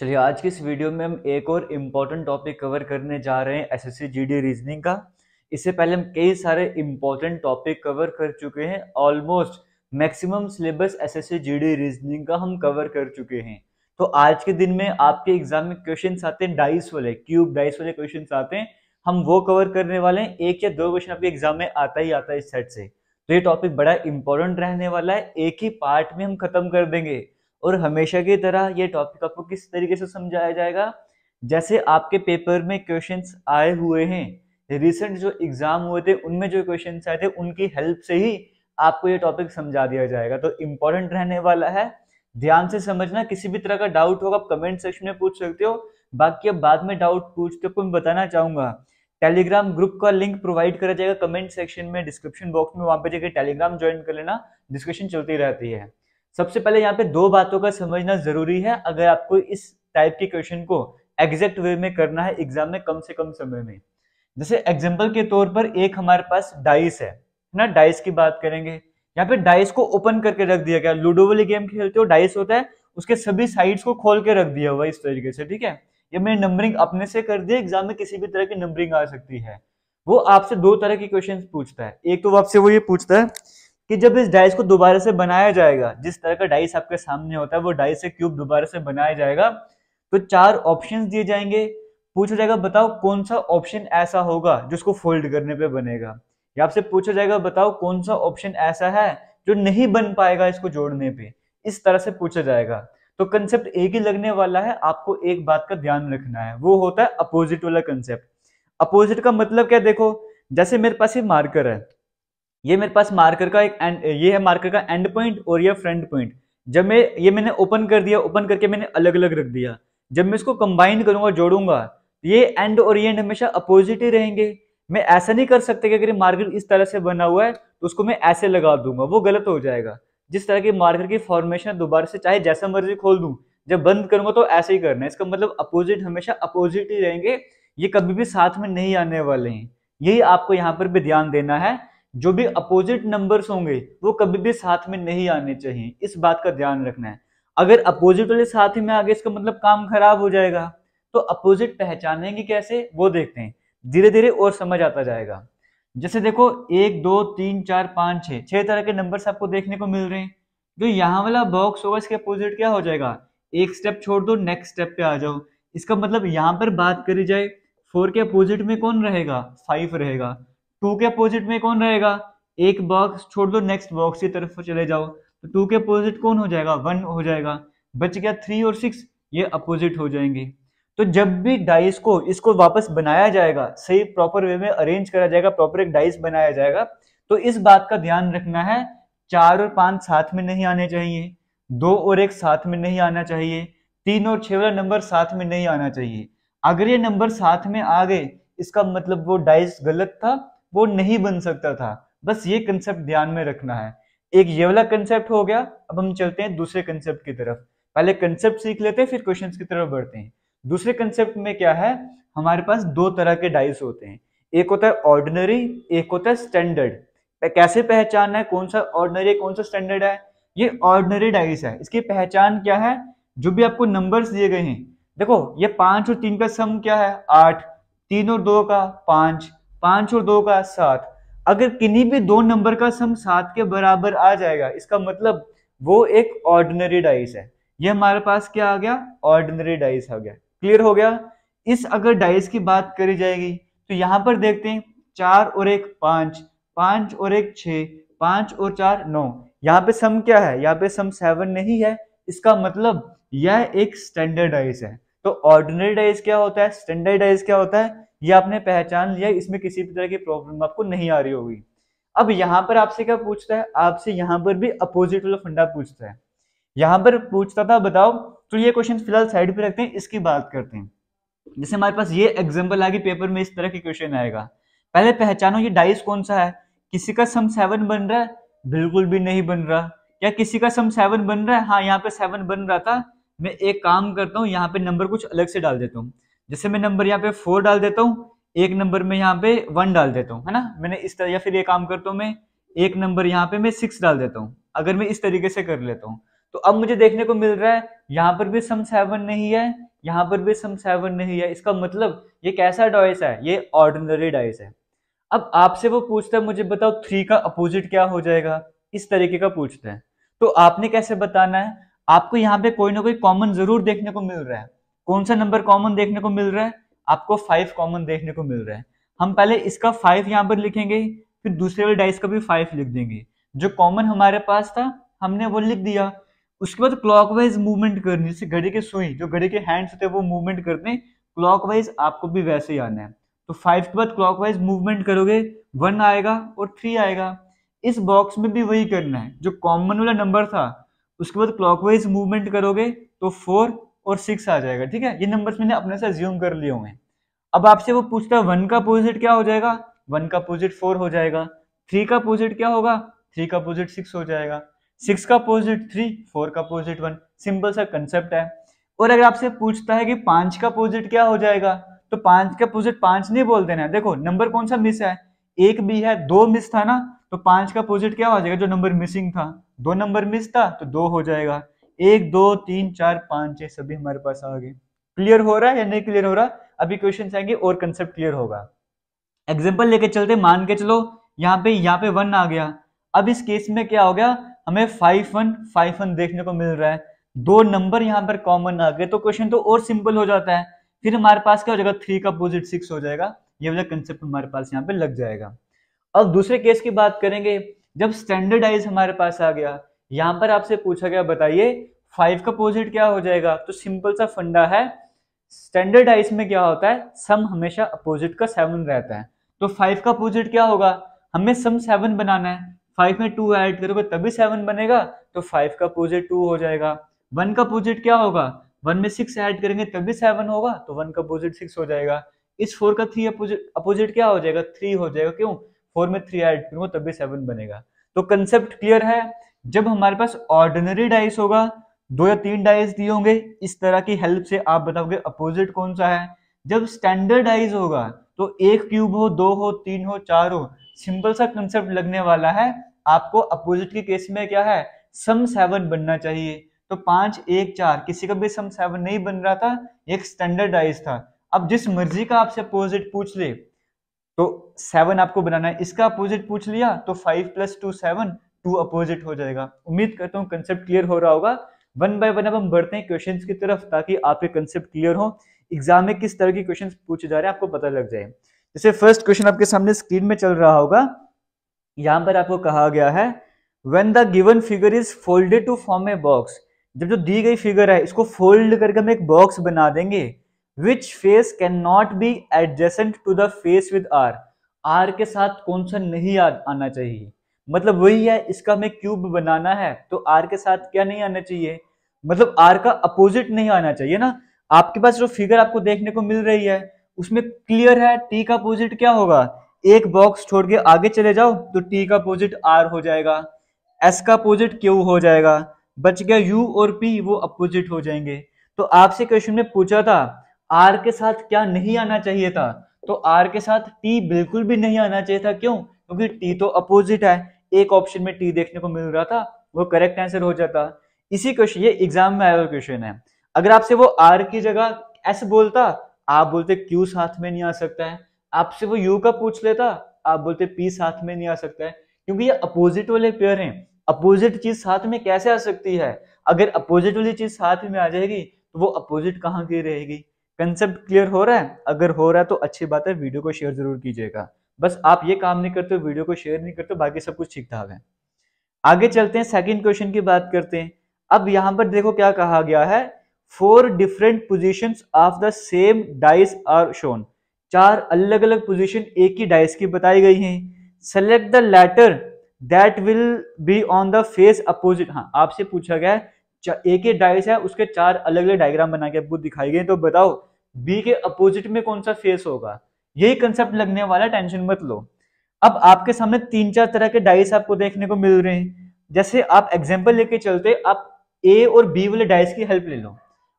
चलिए आज की इस वीडियो में हम एक और इम्पोर्टेंट टॉपिक कवर करने जा रहे हैं एसएससी जीडी रीजनिंग का इससे पहले हम कई सारे इम्पोर्टेंट टॉपिक कवर कर चुके हैं almost maximum syllabus SSC GD reasoning का हम कवर कर चुके हैं तो आज के दिन में आपके एग्जाम में क्वेश्चन आते हैं डाइस वाले क्यूब डाइस वाले क्वेश्चन आते हैं हम वो कवर करने वाले हैं एक या दो क्वेश्चन आपके एग्जाम में आता ही आता है इस सेट से तो ये टॉपिक बड़ा इंपॉर्टेंट रहने वाला है एक ही पार्ट में हम खत्म कर देंगे और हमेशा की तरह ये टॉपिक आपको किस तरीके से समझाया जाएगा जैसे आपके पेपर में क्वेश्चन आए हुए हैं रिसेंट जो एग्जाम हुए थे उनमें जो क्वेश्चन आए थे उनकी हेल्प से ही आपको ये टॉपिक समझा दिया जाएगा तो इम्पोर्टेंट रहने वाला है ध्यान से समझना किसी भी तरह का डाउट होगा आप कमेंट सेक्शन में पूछ सकते हो बाकी अब बाद में डाउट पूछते हो मैं बताना चाहूंगा टेलीग्राम ग्रुप का लिंक प्रोवाइड करा जाएगा कमेंट सेक्शन में डिस्क्रिप्शन बॉक्स में वहां पे जाके टेलीग्राम ज्वाइन कर लेना डिस्कशन चलती रहती है सबसे पहले यहाँ पे दो बातों का समझना जरूरी है अगर आपको इस टाइप के क्वेश्चन को एग्जैक्ट वे में करना है एग्जाम में कम से कम समय में जैसे एग्जाम्पल के तौर पर एक हमारे पास डाइस है ना डाइस की बात करेंगे यहाँ पे डाइस को ओपन करके रख दिया गया लूडो वाली गेम खेलते हो डाइस होता है उसके सभी साइड्स को खोल के रख दिया हुआ इस तरीके से ठीक है ये मैंने नंबरिंग अपने से कर दी एग्जाम में किसी भी तरह की नंबरिंग आ सकती है वो आपसे दो तरह के क्वेश्चन पूछता है एक तो आपसे वो ये पूछता है कि जब इस डाइस को दोबारा से बनाया जाएगा जिस तरह का डाइस आपके सामने होता है वो डाइस से क्यूब दोबारा से बनाया जाएगा तो चार ऑप्शन दिए जाएंगे पूछा जाएगा बताओ कौन सा ऑप्शन ऐसा होगा जिसको फोल्ड करने पे बनेगा या आपसे पूछा जाएगा बताओ कौन सा ऑप्शन ऐसा है जो नहीं बन पाएगा इसको जोड़ने पे इस तरह से पूछा जाएगा तो कंसेप्ट एक ही लगने वाला है आपको एक बात का ध्यान रखना है वो होता है अपोजिट वाला कंसेप्ट अपोजिट का मतलब क्या देखो जैसे मेरे पास ये मार्कर है ये मेरे पास मार्कर का एक एंड ये है मार्कर का एंड पॉइंट और ये फ्रंट पॉइंट जब मैं ये मैंने ओपन कर दिया ओपन करके मैंने अलग अलग रख दिया जब मैं इसको कंबाइन करूंगा जोड़ूंगा तो ये एंड और ये एंड हमेशा अपोजिट ही रहेंगे मैं ऐसा नहीं कर सकते कि अगर मार्कर इस तरह से बना हुआ है तो उसको मैं ऐसे लगा दूंगा वो गलत हो जाएगा जिस तरह की मार्कर की फॉर्मेशन दोबारा से चाहे जैसा मर्जी खोल दूं जब बंद करूंगा तो ऐसे ही करना है इसका मतलब अपोजिट हमेशा अपोजिट ही रहेंगे ये कभी भी साथ में नहीं आने वाले हैं यही आपको यहाँ पर भी ध्यान देना है जो भी अपोजिट नंबर्स होंगे वो कभी भी साथ में नहीं आने चाहिए इस बात का ध्यान रखना है अगर अपोजिट वाले साथ ही में आगे इसका मतलब काम खराब हो जाएगा तो अपोजिट पहचानेंगे कैसे वो देखते हैं धीरे धीरे और समझ आता जाएगा जैसे देखो एक दो तीन चार पाँच छः छः तरह के नंबर्स आपको देखने को मिल रहे हैं जो यहाँ वाला बॉक्स होगा इसके अपोजिट क्या हो जाएगा एक स्टेप छोड़ दो नेक्स्ट स्टेप पे आ जाओ इसका मतलब यहाँ पर बात करी जाए फोर के अपोजिट में कौन रहेगा फाइव रहेगा टू के अपोजिट में कौन रहेगा एक बॉक्स छोड़ दो नेक्स्ट बॉक्स की तरफ चले जाओ तो टू के अपोजिट कौन हो जाएगा वन हो जाएगा बच गया थ्री और सिक्स ये अपोजिट हो जाएंगे तो जब भी डाइस को इसको वापस बनाया जाएगा सही प्रॉपर वे में अरेंज करा जाएगा प्रॉपर एक डाइस बनाया जाएगा तो इस बात का ध्यान रखना है चार और पांच साथ में नहीं आने चाहिए दो और एक साथ में नहीं आना चाहिए तीन और छह वाला नंबर साथ में नहीं आना चाहिए अगर ये नंबर साथ में आ गए इसका मतलब वो डाइस गलत था वो नहीं बन सकता था बस ये कंसेप्ट ध्यान में रखना है एक ये वाला कंसेप्ट हो गया अब हम चलते हैं दूसरे कंसेप्ट की तरफ पहले कंसेप्ट सीख लेते हैं फिर क्वेश्चन की तरफ बढ़ते हैं दूसरे कंसेप्ट में क्या है हमारे पास दो तरह के डाइस होते हैं एक होता है ऑर्डिनरी एक होता है स्टैंडर्ड कैसे पहचानना है कौन सा ऑर्डिनरी कौन सा स्टैंडर्ड है ये ऑर्डिनरी डाइस है इसकी पहचान क्या है जो भी आपको नंबर्स दिए गए हैं देखो ये पांच और तीन का सम क्या है आठ तीन और दो का पांच पांच और दो का सात अगर किन्हीं भी दो नंबर का सम सात के बराबर आ जाएगा इसका मतलब वो एक ऑर्डिनरी डाइस है ये हमारे पास क्या आ गया ऑर्डिनरी डाइस आ गया क्लियर हो गया इस अगर डाइस की बात करी जाएगी तो यहाँ पर देखते हैं चार और एक पांच पांच और एक छ पांच और चार नौ यहाँ पे सम क्या है यहाँ पे सम सेवन नहीं है इसका मतलब यह एक स्टैंडर्ड डाइस है तो ऑर्डिनरी डाइस क्या होता है स्टैंडर्ड डाइस क्या होता है ये आपने पहचान लिया इसमें किसी भी तरह की प्रॉब्लम आपको नहीं आ रही होगी अब यहाँ पर आपसे क्या पूछता है आपसे यहाँ पर भी अपोजिट वाला फंडा पूछता है यहाँ पर पूछता था बताओ तो ये क्वेश्चन फिलहाल साइड पर रखते हैं इसकी बात करते हैं जैसे हमारे पास ये एग्जाम्पल आगे पेपर में इस तरह के क्वेश्चन आएगा पहले पहचानो ये डाइस कौन सा है किसी का सम सेवन बन रहा है बिल्कुल भी नहीं बन रहा या किसी का सम सेवन बन रहा है हाँ यहाँ पे सेवन बन रहा था मैं एक काम करता हूँ यहाँ पे नंबर कुछ अलग से डाल देता हूँ जैसे मैं नंबर यहाँ पे फोर डाल देता हूँ एक नंबर में यहाँ पे वन डाल देता हूँ है ना मैंने इस तरह या फिर ये काम करता हूँ मैं एक नंबर यहाँ पे मैं सिक्स डाल देता हूँ अगर मैं इस तरीके से कर लेता हूँ तो अब मुझे देखने को मिल रहा है यहाँ पर भी सम सेवन नहीं है यहाँ पर भी सम सेवन नहीं है इसका मतलब ये कैसा डॉइस है ये ऑर्डिनरी डॉइस है अब आपसे वो पूछता है मुझे बताओ थ्री का अपोजिट क्या हो जाएगा इस तरीके का पूछता है तो आपने कैसे बताना है आपको यहाँ पे कोई ना कोई कॉमन जरूर देखने को मिल रहा है कौन सा नंबर कॉमन देखने को मिल रहा है आपको फाइव कॉमन देखने को मिल रहा है हम पहले इसका फाइव यहाँ पर लिखेंगे फिर दूसरे वाले डाइस का भी फाइव लिख देंगे जो कॉमन हमारे पास था हमने वो लिख दिया उसके बाद क्लॉकवाइज मूवमेंट करनी जैसे घड़ी के सुई जो घड़े के हैंड्स होते हैं वो मूवमेंट करते हैं क्लॉकवाइज आपको भी वैसे ही आना है तो फाइव के बाद क्लॉकवाइज मूवमेंट करोगे वन आएगा और थ्री आएगा इस बॉक्स में भी वही करना है जो कॉमन वाला नंबर था उसके बाद क्लॉकवाइज मूवमेंट करोगे तो फोर और सिक्स आ जाएगा ठीक है ये नंबर्स मैंने अपने से ज्यूम कर लिए होंगे अब आपसे वो पूछता है वन का अपोजिट क्या हो जाएगा वन का अपोजिट फोर हो जाएगा थ्री का अपोजिट क्या होगा थ्री का अपोजिट सिक्स हो जाएगा सिक्स का अपोजिट थ्री फोर का अपोजिट वन सिंपल सा कंसेप्ट है और अगर आपसे पूछता है कि पांच का अपोजिट क्या हो जाएगा तो पांच का अपोजिट पांच नहीं बोल देना है देखो नंबर कौन सा मिस है एक भी है दो मिस था ना तो पांच का अपोजिट क्या हो जाएगा जो नंबर मिसिंग था दो नंबर मिस था तो दो हो जाएगा एक दो तीन चार पांच छह सभी हमारे पास आ गए क्लियर हो रहा है या नहीं क्लियर हो रहा अभी क्वेश्चन आएंगे और कंसेप्ट क्लियर होगा एग्जाम्पल लेके चलते मान के चलो यहाँ पे यहाँ पे वन आ गया अब इस केस में क्या हो गया हमें फाइव वन फाइव वन देखने को मिल रहा है दो नंबर यहाँ पर कॉमन आ गए तो क्वेश्चन तो और सिंपल हो जाता है फिर हमारे पास क्या हो जाएगा थ्री का अपोजिट सिक्स हो जाएगा ये वाला कंसेप्ट हमारे पास यहाँ पे लग जाएगा अब दूसरे केस की बात करेंगे जब स्टैंडर्डाइज हमारे पास आ गया यहां पर आपसे पूछा गया बताइए फाइव का अपोजिट क्या हो जाएगा तो सिंपल सा फंडा है स्टैंडर्डाइज में क्या होता है सम हमेशा अपोजिट का सेवन रहता है तो फाइव का अपोजिट क्या होगा हमें सम सेवन बनाना है फाइव में टू ऐड करोगे तभी सेवन बनेगा तो फाइव का अपोजिट टू हो जाएगा वन का अपोजिट क्या होगा वन में सिक्स ऐड करेंगे तभी सेवन होगा तो वन का अपोजिट सिक्स हो जाएगा इस फोर का थ्री अपोजिट अपोजिट क्या हो जाएगा थ्री हो जाएगा क्यों फोर में थ्री ऐड करूंगा तभी सेवन बनेगा तो कंसेप्ट क्लियर है जब हमारे पास ऑर्डिनरी डाइस होगा दो या तीन डाइस दिए होंगे इस तरह की हेल्प से आप बताओगे अपोजिट कौन सा है जब स्टैंडर्ड होगा तो एक क्यूब हो दो हो तीन हो चार हो सिंपल सा कंसेप्ट लगने वाला है आपको अपोजिट के केस में क्या है सम सेवन बनना चाहिए तो पांच एक चार किसी का भी सम सेवन नहीं बन रहा था एक स्टैंडर्ड था अब जिस मर्जी का आपसे अपोजिट पूछ ले तो सेवन आपको बनाना है इसका अपोजिट पूछ लिया तो five plus two seven two opposite हो जाएगा उम्मीद करता हूँ कंसेप्ट क्लियर हो रहा होगा वन बाय वन अब हम बढ़ते हैं क्वेश्चन की तरफ ताकि आपके कंसेप्ट क्लियर हो एग्जाम में किस तरह के क्वेश्चन पूछे जा रहे हैं आपको पता लग जाए जैसे फर्स्ट क्वेश्चन आपके सामने स्क्रीन में चल रहा होगा यहाँ पर आपको कहा गया है when the given figure is folded to form a box जब जो दी गई फिगर है इसको फोल्ड करके हम एक बॉक्स बना देंगे which face can not be adjacent to the face with R R के साथ कौन सा नहीं आना चाहिए मतलब वही है इसका हमें क्यूब बनाना है तो आर के साथ क्या नहीं आना चाहिए मतलब आर का अपोजिट नहीं आना चाहिए ना आपके पास जो फिगर आपको देखने को मिल रही है उसमें क्लियर है टी का अपोजिट क्या होगा एक बॉक्स छोड़ के आगे चले जाओ तो टी का अपोजिट आर हो जाएगा एस का अपोजिट क्यू हो जाएगा बच गया यू और पी वो अपोजिट हो जाएंगे तो आपसे क्वेश्चन में पूछा था आर के साथ क्या नहीं आना चाहिए था तो आर के साथ टी बिल्कुल भी नहीं आना चाहिए था क्यों क्योंकि टी तो अपोजिट है एक ऑप्शन में टी देखने को मिल रहा था वो करेक्ट आंसर हो जाता इसी क्वेश्चन ये एग्जाम में आया हुआ क्वेश्चन है अगर आपसे वो आर की जगह एस बोलता आप बोलते क्यू साथ में नहीं आ सकता है आपसे वो यू का पूछ लेता आप बोलते पी साथ में नहीं आ सकता है क्योंकि ये अपोजिट वाले पेयर हैं अपोजिट चीज साथ में कैसे आ सकती है अगर अपोजिट वाली चीज साथ में आ जाएगी तो वो अपोजिट कहाँ की रहेगी कंसेप्ट क्लियर हो रहा है अगर हो रहा है तो अच्छी बात है वीडियो को शेयर जरूर कीजिएगा बस आप ये काम नहीं करते हो वीडियो को शेयर नहीं करते बाकी सब कुछ ठीक ठाक है आगे चलते हैं सेकेंड क्वेश्चन की बात करते हैं अब यहाँ पर देखो क्या कहा गया है four different position of the same dice are shown चार अलग अलग पोजिशन एक ही डाइस की बताई गई हैं select the letter that will be on the face opposite हाँ आपसे पूछा गया है एक ही डाइस है उसके चार अलग अलग डायग्राम बना के आपको दिखाई गए तो बताओ बी के अपोजिट में कौन सा फेस होगा यही कंसेप्ट लगने वाला टेंशन मत लो अब आपके सामने तीन चार तरह के डाइस आपको देखने को मिल रहे हैं जैसे आप एग्जाम्पल लेके चलते आप ए और बी वाले डाइस की हेल्प ले लो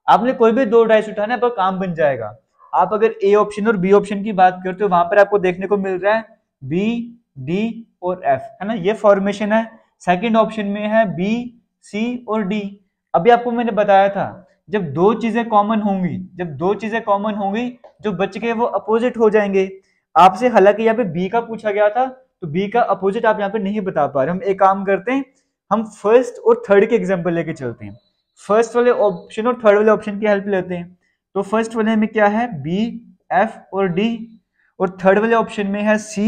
आपने कोई भी दो डाइस उठाना आपका काम बन जाएगा आप अगर ए ऑप्शन और बी ऑप्शन की बात करते हो वहां पर आपको देखने को मिल रहा है बी डी और एफ है ना ये फॉर्मेशन है सेकंड ऑप्शन में है बी सी और डी अभी आपको मैंने बताया था जब दो चीजें कॉमन होंगी जब दो चीजें कॉमन होंगी जो बच गए वो अपोजिट हो जाएंगे आपसे हालांकि यहाँ पे बी का पूछा गया था तो बी का अपोजिट आप यहाँ पे नहीं बता पा रहे हम एक काम करते हैं हम फर्स्ट और थर्ड के एग्जाम्पल लेके चलते हैं फर्स्ट वाले ऑप्शन और थर्ड वाले ऑप्शन की हेल्प लेते हैं तो फर्स्ट वाले में क्या है बी एफ और डी और थर्ड वाले ऑप्शन में है सी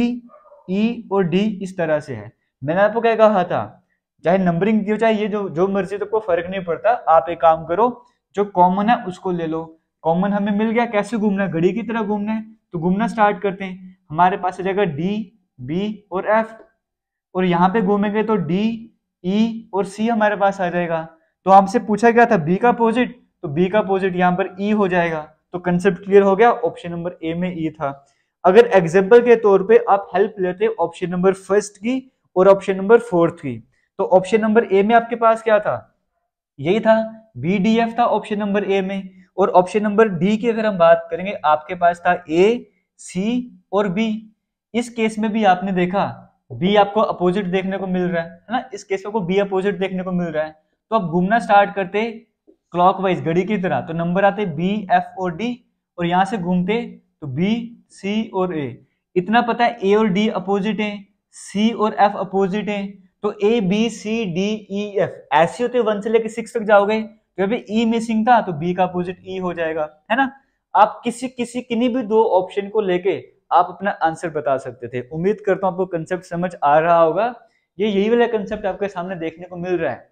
ई e और डी इस तरह से है मैंने आपको क्या कहा था चाहे नंबरिंग दी हो चाहे ये जो जो मर्जी तो कोई फर्क नहीं पड़ता आप एक काम करो जो कॉमन है उसको ले लो कॉमन हमें मिल गया कैसे घूमना है घड़ी की तरह घूमना है तो घूमना स्टार्ट करते हैं हमारे पास आ जाएगा डी बी और एफ और यहाँ पे घूमेंगे तो डी ई e और सी हमारे पास आ जाएगा तो हमसे पूछा गया था बी का अपोजिट तो बी का अपोजिट यहाँ पर ई e हो जाएगा तो कंसेप्ट क्लियर हो गया ऑप्शन नंबर ए में ई e था अगर एग्जाम्पल के तौर पे आप हेल्प लेते ऑप्शन नंबर फर्स्ट की और ऑप्शन नंबर फोर्थ की तो ऑप्शन नंबर ए में आपके पास क्या था यही था बी डी एफ था ऑप्शन नंबर ए में और ऑप्शन नंबर डी की अगर हम बात करेंगे आपके पास था ए सी और बी इस केस में भी आपने देखा बी आपको अपोजिट देखने को मिल रहा है है ना इस केस में बी अपोजिट देखने को मिल रहा है तो आप घूमना स्टार्ट करते क्लॉकवाइज घड़ी की तरह तो नंबर आते बी एफ और डी और यहां से घूमते तो बी सी और ए इतना पता है ए और डी अपोजिट है सी और एफ अपोजिट है तो A B C D E F ऐसे होते वन से लेकर सिक्स तक जाओगे तो अभी ई e मिसिंग था तो बी का अपोजिट ई e हो जाएगा है ना आप किसी किसी किन्हीं भी दो ऑप्शन को लेके आप अपना आंसर बता सकते थे उम्मीद करता हूँ आपको कंसेप्ट समझ आ रहा होगा ये यही वाला कंसेप्ट आपके सामने देखने को मिल रहा है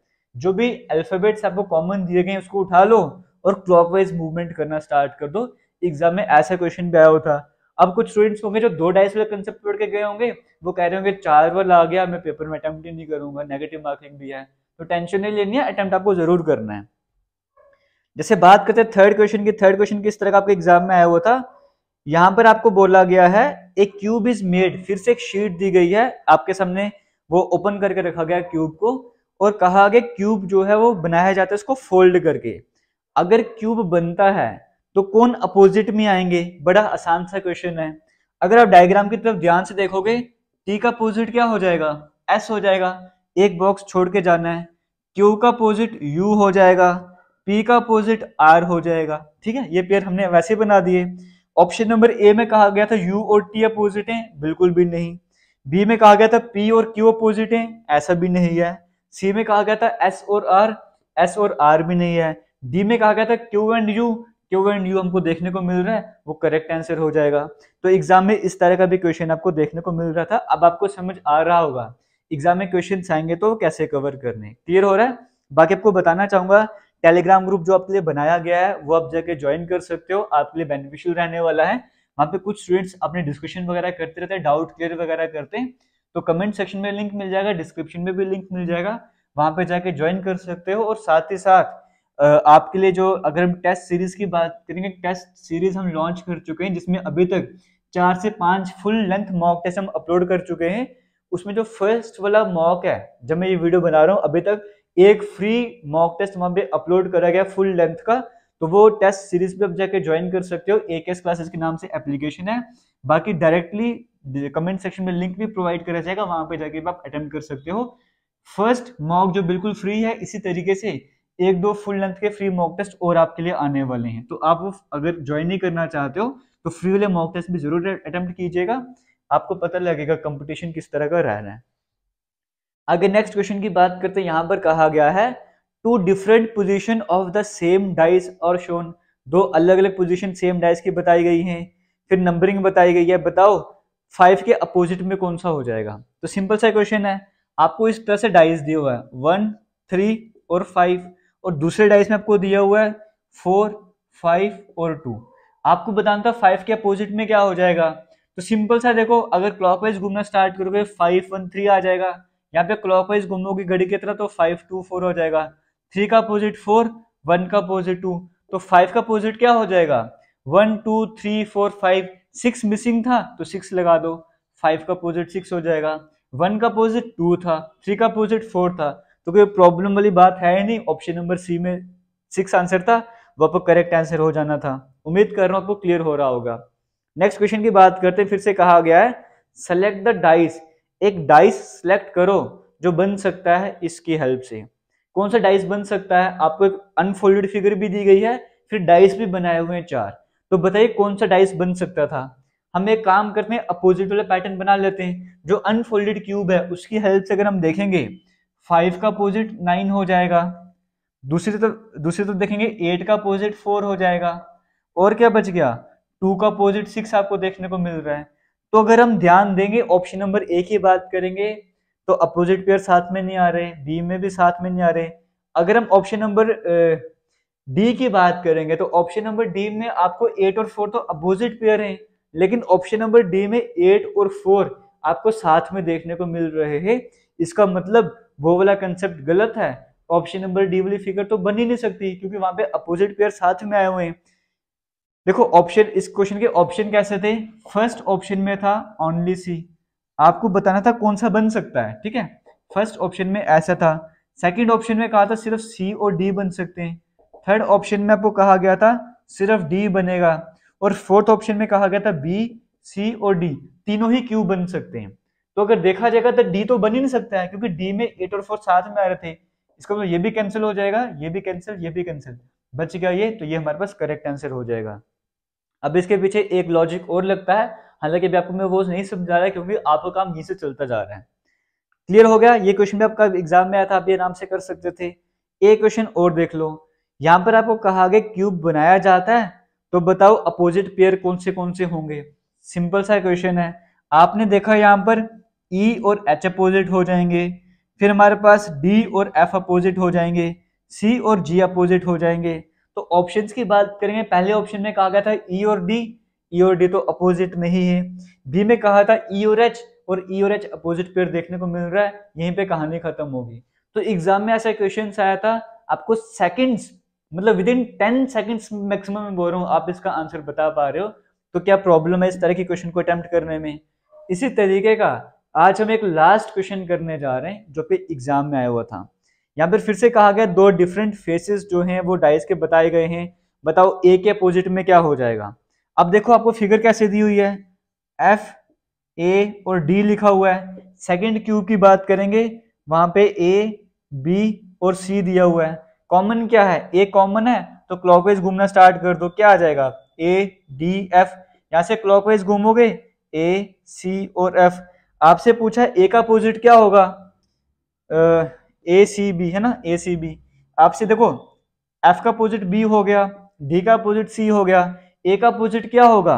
जो भी अल्फाबेट्स आपको कॉमन दिए गए उसको उठा लो और क्लॉकवाइज मूवमेंट करना स्टार्ट कर दो एग्जाम में ऐसा क्वेश्चन भी आया होता अब कुछ स्टूडेंट्स होंगे जो दो डाइस वाले कंसेप्ट पढ़ के गए होंगे वो कह रहे होंगे चार वाल आ गया मैं पेपर में अटेम्प्ट नहीं करूंगा नेगेटिव मार्किंग भी है तो टेंशन नहीं लेनी है अटेम्प्ट आपको जरूर करना है जैसे बात करते हैं थर्ड क्वेश्चन की थर्ड क्वेश्चन किस तरह का आपके एग्जाम में आया हुआ था यहाँ पर आपको बोला गया है एक क्यूब इज मेड फिर से एक शीट दी गई है आपके सामने वो ओपन करके रखा गया क्यूब को और कहा गया क्यूब जो है वो बनाया जाता है उसको फोल्ड करके अगर क्यूब बनता है तो कौन अपोजिट में आएंगे बड़ा आसान सा क्वेश्चन है अगर आप डायग्राम की तरफ ध्यान से देखोगे टी का अपोजिट क्या हो जाएगा एस हो जाएगा एक बॉक्स छोड़ के जाना है क्यू का अपोजिट यू हो जाएगा पी का अपोजिट आर हो जाएगा ठीक है ये पेयर हमने वैसे बना दिए ऑप्शन नंबर ए में कहा गया था यू और टी अपोजिट हैं बिल्कुल भी नहीं बी में कहा गया था पी और क्यू अपोजिट हैं ऐसा भी नहीं है सी में कहा गया था एस और आर एस और आर भी नहीं है डी में कहा गया था Q and U Q and U हमको देखने को मिल रहा है वो करेक्ट आंसर हो जाएगा तो एग्जाम में इस तरह का भी क्वेश्चन आपको देखने को मिल रहा था अब आपको समझ आ रहा होगा एग्जाम में क्वेश्चन आएंगे तो कैसे कवर करने क्लियर हो रहा है बाकी आपको बताना चाहूंगा टेलीग्राम ग्रुप जो आपके लिए बनाया गया है वो आप जाके ज्वाइन कर सकते हो आपके लिए बेनिफिशियल रहने वाला है वहाँ पे कुछ स्टूडेंट्स अपने डिस्कशन वगैरह करते रहते हैं डाउट क्लियर वगैरह करते हैं तो कमेंट सेक्शन में लिंक मिल जाएगा डिस्क्रिप्शन में भी लिंक मिल जाएगा वहाँ पे जाके ज्वाइन कर सकते हो और साथ ही साथ आपके लिए जो अगर हम टेस्ट सीरीज की बात करेंगे टेस्ट सीरीज हम लॉन्च कर चुके हैं जिसमें अभी तक चार से पांच फुल लेंथ मॉक टेस्ट हम अपलोड कर चुके हैं उसमें जो फर्स्ट वाला मॉक है जब मैं ये वीडियो बना रहा हूँ अभी तक एक फ्री मॉक टेस्ट वहां पे अपलोड करा गया फुल लेंथ का तो वो टेस्ट सीरीज पे आप जाके ज्वाइन कर सकते हो ए क्लासेस के नाम से एप्लीकेशन है बाकी डायरेक्टली कमेंट सेक्शन में लिंक भी प्रोवाइड करा जाएगा वहां पे जाके आप अटेम्प्ट कर सकते हो फर्स्ट मॉक जो बिल्कुल फ्री है इसी तरीके से एक दो फुल लेंथ के फ्री मॉक टेस्ट और आपके लिए आने वाले हैं तो आप वो अगर ज्वाइन नहीं करना चाहते हो तो फ्री वाले मॉक टेस्ट भी जरूर अटेम्प्ट कीजिएगा आपको पता लगेगा कंपटीशन किस तरह का रहना है आगे नेक्स्ट क्वेश्चन की बात करते हैं यहाँ पर कहा गया है two different position of the same dice are shown दो अलग अलग पोजिशन सेम डाइस की बताई गई है फिर नंबरिंग बताई गई है बताओ फाइव के अपोजिट में कौन सा हो जाएगा तो सिंपल सा क्वेश्चन है आपको इस तरह से डाइस दिया हुआ है वन थ्री और फाइव और दूसरे डाइस में आपको दिया हुआ है फोर फाइव और टू आपको बताना था फाइव के अपोजिट में क्या हो जाएगा तो सिंपल सा देखो अगर क्लॉकवाइज घूमना स्टार्ट करोगे फाइव वन थ्री आ जाएगा यहाँ पे क्लॉकवाइज घूमोगी घड़ी की तरह तो फाइव टू फोर हो जाएगा थ्री का अपोजिट फोर वन का अपोजिट टू तो फाइव का अपोजिट क्या हो जाएगा one two three four five six missing था तो सिक्स लगा दो फाइव का अपोजिट सिक्स हो जाएगा वन का अपोजिट टू था थ्री का अपोजिट फोर था तो कोई प्रॉब्लम वाली बात है नहीं ऑप्शन नंबर सी में सिक्स आंसर था वो आपको करेक्ट आंसर हो जाना था उम्मीद कर रहा हूं आपको क्लियर हो रहा होगा नेक्स्ट क्वेश्चन की बात करते हैं फिर से कहा गया है सेलेक्ट द डाइस एक डाइस सेलेक्ट करो जो बन सकता है इसकी हेल्प से कौन सा डाइस बन सकता है आपको एक अनफोल्डेड फिगर भी दी गई है फिर डाइस भी बनाए हुए हैं चार तो बताइए कौन सा डाइस बन सकता था हम एक काम करते हैं अपोजिट वाला पैटर्न बना लेते हैं जो अनफोल्डेड क्यूब है उसकी हेल्प से अगर हम देखेंगे फाइव का अपोजिट नाइन हो जाएगा दूसरी तरफ दूसरी तरफ देखेंगे एट का अपोजिट फोर हो जाएगा और क्या बच गया टू का अपोजिट सिक्स आपको देखने को मिल रहा है तो अगर हम ध्यान देंगे ऑप्शन नंबर ए की बात करेंगे तो अपोजिट पेयर साथ में नहीं आ रहे बी में भी साथ में नहीं आ रहे अगर हम ऑप्शन नंबर डी की बात करेंगे तो ऑप्शन नंबर डी में आपको एट और फोर तो अपोजिट पेयर हैं लेकिन ऑप्शन नंबर डी में एट और फोर आपको साथ में देखने को मिल रहे हैं इसका मतलब वो वाला कंसेप्ट गलत है ऑप्शन नंबर डी वाली फिगर तो बन ही नहीं सकती क्योंकि वहां पे अपोजिट पेयर साथ में आए हुए हैं देखो ऑप्शन इस क्वेश्चन के ऑप्शन कैसे थे फर्स्ट ऑप्शन में था ओनली सी आपको बताना था कौन सा बन सकता है ठीक है फर्स्ट ऑप्शन में ऐसा था सेकंड ऑप्शन में कहा था सिर्फ सी और डी बन सकते हैं थर्ड ऑप्शन में आपको कहा गया था सिर्फ डी बनेगा और फोर्थ ऑप्शन में कहा गया था बी सी और डी तीनों ही क्यू बन सकते हैं तो अगर देखा जाएगा तो डी तो बन ही नहीं सकता है क्योंकि डी में एट और फोर साथ में आ रहे थे इसका मतलब ये भी कैंसिल हो जाएगा ये भी कैंसिल ये भी कैंसिल बच गया ये तो ये हमारे पास करेक्ट आंसर हो जाएगा अब इसके पीछे एक लॉजिक और लगता है हालांकि अभी आपको मैं वो नहीं समझा रहा क्योंकि आपका काम यहीं से चलता जा रहा है क्लियर हो गया ये क्वेश्चन भी आपका एग्जाम में आया था आप ये नाम से कर सकते थे एक क्वेश्चन और देख लो यहाँ पर आपको कहा गया क्यूब बनाया जाता है तो बताओ अपोजिट पेयर कौन से कौन से होंगे सिंपल सा क्वेश्चन है आपने देखा यहाँ पर ई e और एच अपोजिट हो जाएंगे फिर हमारे पास डी और एफ अपोजिट हो जाएंगे सी और जी अपोजिट हो जाएंगे तो ऑप्शंस की बात करेंगे पहले ऑप्शन में कहा गया था ई e और डी ई e और डी तो अपोजिट में ही है बी में कहा था ई e और एच और ई और एच अपोजिट पेयर देखने को मिल रहा है यहीं पे कहानी खत्म होगी तो एग्जाम में ऐसा क्वेश्चन आया था आपको सेकेंड्स मतलब within ten seconds maximum में बोल रहा हूँ आप इसका आंसर बता पा रहे हो तो क्या प्रॉब्लम है इस तरह के क्वेश्चन को अटेम्प्ट करने में इसी तरीके का आज हम एक लास्ट क्वेश्चन करने जा रहे हैं जो कि एग्जाम में आया हुआ था यहाँ पर फिर से कहा गया दो डिफरेंट फेसेस जो हैं वो डाइस के बताए गए हैं बताओ ए के अपोजिट में क्या हो जाएगा अब देखो आपको फिगर कैसे दी हुई है एफ ए और डी लिखा हुआ है सेकेंड क्यूब की बात करेंगे वहां पे ए बी और सी दिया हुआ है कॉमन क्या है ए कॉमन है तो क्लॉकवाइज घूमना स्टार्ट कर दो क्या आ जाएगा ए डी एफ यहाँ से क्लॉकवाइज घूमोगे ए सी और एफ आपसे पूछा ए का अपोजिट क्या होगा आ, ए सी बी है ना ए सी बी आपसे देखो एफ का अपोजिट बी हो गया डी का अपोजिट सी हो गया ए का अपोजिट क्या होगा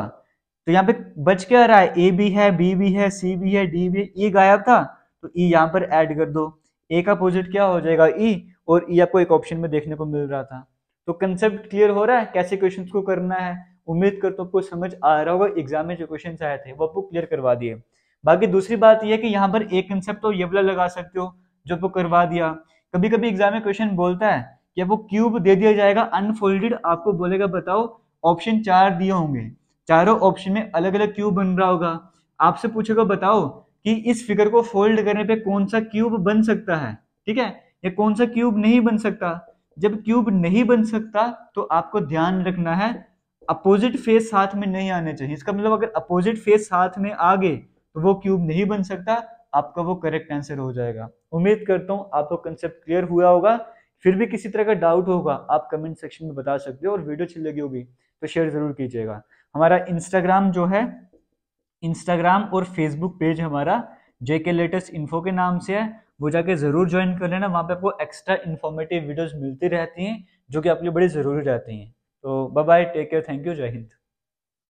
तो यहाँ पे बच क्या रहा है ए बी है बी बी है सी बी है डी बी ई गायब था तो ई e यहाँ पर ऐड कर दो ए का अपोजिट क्या हो जाएगा ई e, और ई e आपको एक ऑप्शन में देखने को मिल रहा था तो कंसेप्ट क्लियर हो रहा है कैसे क्वेश्चन को करना है उम्मीद कर तो आपको समझ आ रहा होगा एग्जाम में जो क्वेश्चन आए थे वो आपको क्लियर करवा दिए बाकी दूसरी बात यह है कि यहाँ पर एक कंसेप्ट तो ये वाला लगा सकते हो जो आपको करवा दिया कभी कभी एग्जाम में क्वेश्चन बोलता है कि आपको क्यूब दे दिया जाएगा अनफोल्डेड आपको बोलेगा बताओ ऑप्शन चार दिए होंगे चारों ऑप्शन में अलग अलग क्यूब बन रहा होगा आपसे पूछेगा बताओ कि इस फिगर को फोल्ड करने पे कौन सा क्यूब बन सकता है ठीक है या कौन सा क्यूब नहीं बन सकता जब क्यूब नहीं बन सकता तो आपको ध्यान रखना है अपोजिट फेस साथ में नहीं आने चाहिए इसका मतलब अगर अपोजिट फेस साथ में आ गए तो वो क्यूब नहीं बन सकता आपका वो करेक्ट आंसर हो जाएगा उम्मीद करता हूँ आपको कंसेप्ट क्लियर हुआ होगा फिर भी किसी तरह का डाउट होगा आप कमेंट सेक्शन में बता सकते हो और वीडियो अच्छी लगी होगी तो शेयर जरूर कीजिएगा हमारा इंस्टाग्राम जो है इंस्टाग्राम और फेसबुक पेज हमारा जेके लेटेस्ट इन्फो के नाम से है वो जाके जरूर ज्वाइन कर लेना वहाँ पे आपको एक्स्ट्रा इन्फॉर्मेटिव वीडियोस मिलती रहती हैं जो कि आपके लिए बड़ी ज़रूरी रहती हैं तो bye bye take care thank you जय हिंद